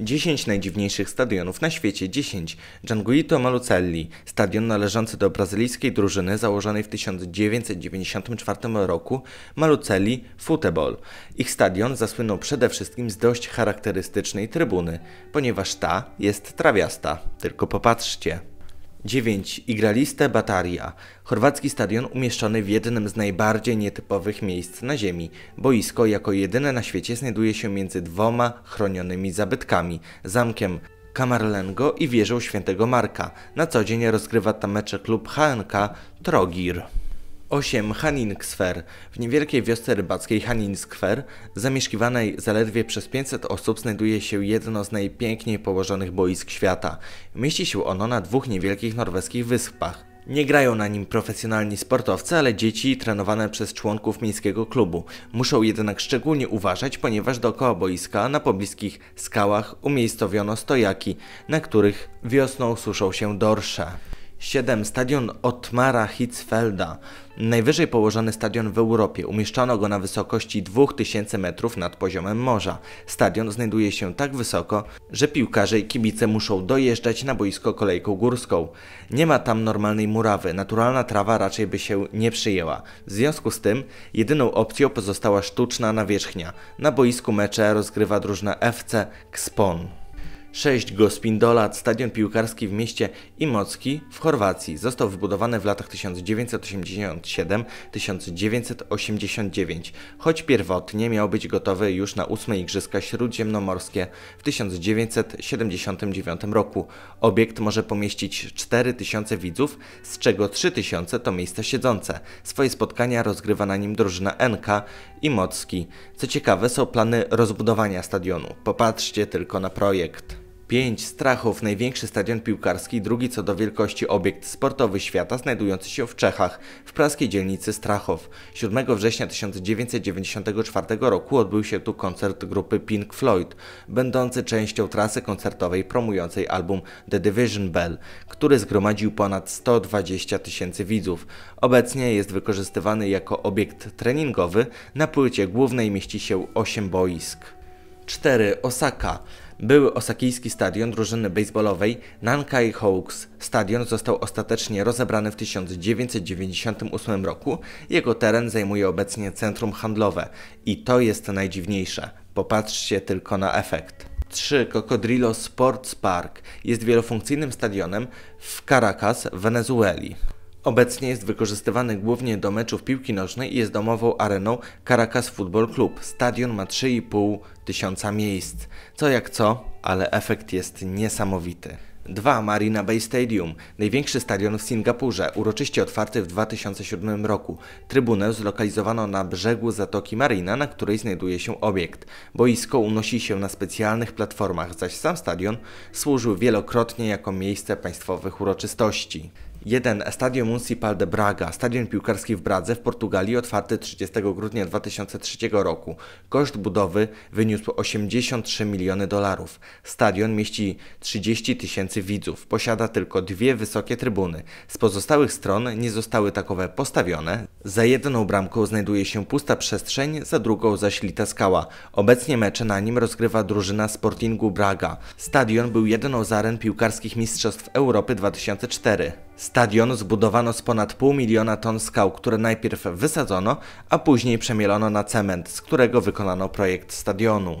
10 najdziwniejszych stadionów na świecie. 10. Janguito Malucelli, stadion należący do brazylijskiej drużyny założonej w 1994 roku Malucelli Futebol. Ich stadion zasłynął przede wszystkim z dość charakterystycznej trybuny, ponieważ ta jest trawiasta. Tylko popatrzcie. 9. Igraliste Bataria. Chorwacki stadion umieszczony w jednym z najbardziej nietypowych miejsc na ziemi. Boisko jako jedyne na świecie znajduje się między dwoma chronionymi zabytkami, zamkiem Kamarlengo i wieżą Świętego Marka. Na co dzień rozgrywa tam mecze klub HNK Trogir. 8. Hanin W niewielkiej wiosce rybackiej Hanin zamieszkiwanej zaledwie przez 500 osób, znajduje się jedno z najpiękniej położonych boisk świata. Mieści się ono na dwóch niewielkich norweskich wyspach. Nie grają na nim profesjonalni sportowcy, ale dzieci trenowane przez członków miejskiego klubu. Muszą jednak szczególnie uważać, ponieważ dookoła boiska na pobliskich skałach umiejscowiono stojaki, na których wiosną suszą się dorsze. 7. Stadion Otmara Hitzfelda. Najwyżej położony stadion w Europie. Umieszczono go na wysokości 2000 metrów nad poziomem morza. Stadion znajduje się tak wysoko, że piłkarze i kibice muszą dojeżdżać na boisko kolejką górską. Nie ma tam normalnej murawy, naturalna trawa raczej by się nie przyjęła. W związku z tym jedyną opcją pozostała sztuczna nawierzchnia. Na boisku mecze rozgrywa drużyna FC Kspon. 6 Gospindola, stadion piłkarski w mieście Imocki w Chorwacji, został wybudowany w latach 1987-1989, choć pierwotnie miał być gotowy już na 8 Igrzyska Śródziemnomorskie w 1979 roku. Obiekt może pomieścić 4000 widzów, z czego 3000 to miejsca siedzące. Swoje spotkania rozgrywa na nim drużyna NK i Mocki. Co ciekawe są plany rozbudowania stadionu. Popatrzcie tylko na projekt. 5. Strachów, największy stadion piłkarski, drugi co do wielkości obiekt sportowy świata, znajdujący się w Czechach, w praskiej dzielnicy Strachow. 7 września 1994 roku odbył się tu koncert grupy Pink Floyd, będący częścią trasy koncertowej promującej album The Division Bell, który zgromadził ponad 120 tysięcy widzów. Obecnie jest wykorzystywany jako obiekt treningowy, na płycie głównej mieści się 8 boisk. 4. Osaka były osakijski stadion drużyny baseballowej Nankai Hawks. Stadion został ostatecznie rozebrany w 1998 roku. Jego teren zajmuje obecnie centrum handlowe i to jest najdziwniejsze. Popatrzcie tylko na efekt. 3 Cocodrilo Sports Park jest wielofunkcyjnym stadionem w Caracas Wenezueli. Obecnie jest wykorzystywany głównie do meczów piłki nożnej i jest domową areną Caracas Football Club. Stadion ma 3,5 tysiąca miejsc. Co jak co, ale efekt jest niesamowity. 2. Marina Bay Stadium, największy stadion w Singapurze, uroczyście otwarty w 2007 roku. Trybunę zlokalizowano na brzegu Zatoki Marina, na której znajduje się obiekt. Boisko unosi się na specjalnych platformach, zaś sam stadion służył wielokrotnie jako miejsce państwowych uroczystości. 1. Stadion Municipal de Braga, stadion piłkarski w Bradze w Portugalii, otwarty 30 grudnia 2003 roku. Koszt budowy wyniósł 83 miliony dolarów. Stadion mieści 30 tysięcy widzów, posiada tylko dwie wysokie trybuny. Z pozostałych stron nie zostały takowe postawione. Za jedną bramką znajduje się pusta przestrzeń, za drugą zaś lita skała. Obecnie mecze na nim rozgrywa drużyna Sportingu Braga. Stadion był jedną z aren piłkarskich Mistrzostw Europy 2004. Stadion zbudowano z ponad pół miliona ton skał, które najpierw wysadzono, a później przemielono na cement, z którego wykonano projekt stadionu.